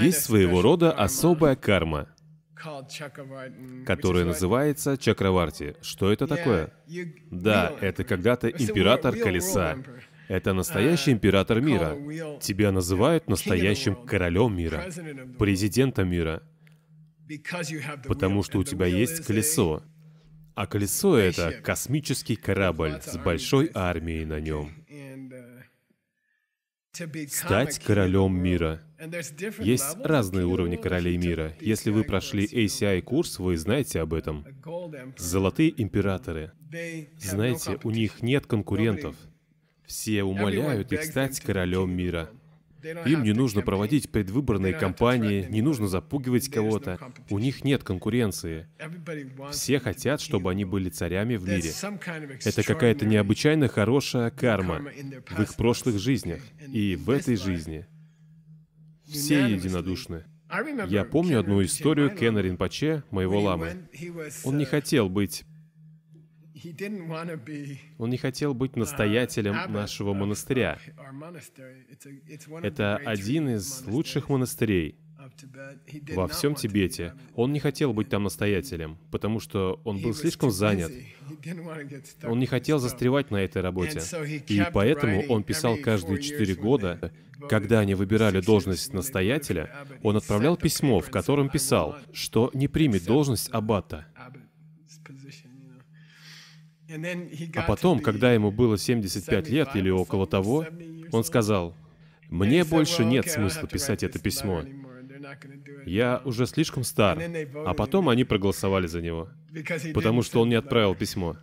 Есть своего рода особая карма, которая называется Чакраварти. Что это такое? Да, это когда-то император колеса. Это uh, настоящий император мира. Тебя называют настоящим королем мира, президентом мира, потому что у тебя есть колесо. А колесо — это космический корабль с большой армией на нем стать королем мира. Есть разные уровни королей мира. Если вы прошли ACI-курс, вы знаете об этом. Золотые императоры. Знаете, у них нет конкурентов. Все умоляют их стать королем мира. Им не нужно проводить предвыборные кампании, не нужно запугивать кого-то. У них нет конкуренции. Все хотят, чтобы они были царями в мире. Это какая-то необычайно хорошая карма в их прошлых жизнях и в этой жизни. Все единодушны. Я помню одну историю Кеннерин Паче, моего ламы. Он не uh, хотел быть он не хотел быть uh, настоятелем нашего монастыря. Это один из лучших монастырей во всем Тибете. Он не хотел быть там настоятелем, потому что он был слишком занят. Он не хотел застревать на этой работе. И поэтому он писал каждые четыре года, когда они выбирали должность настоятеля, он отправлял письмо, в котором писал, что не примет должность аббата. А потом, когда ему было 75 лет или около того, он сказал, «Мне больше нет смысла писать это письмо. Я уже слишком стар». А потом они проголосовали за него, потому что он не отправил письмо.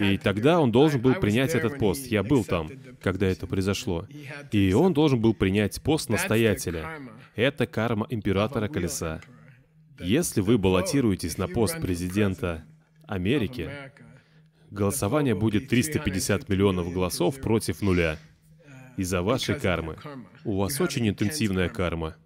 И тогда он должен был принять этот пост. Я был там, когда это произошло. И он должен был принять пост настоятеля. Это карма императора колеса. Если вы баллотируетесь на пост президента Америки, голосование будет 350 миллионов голосов против нуля из-за вашей кармы. У вас очень интенсивная карма.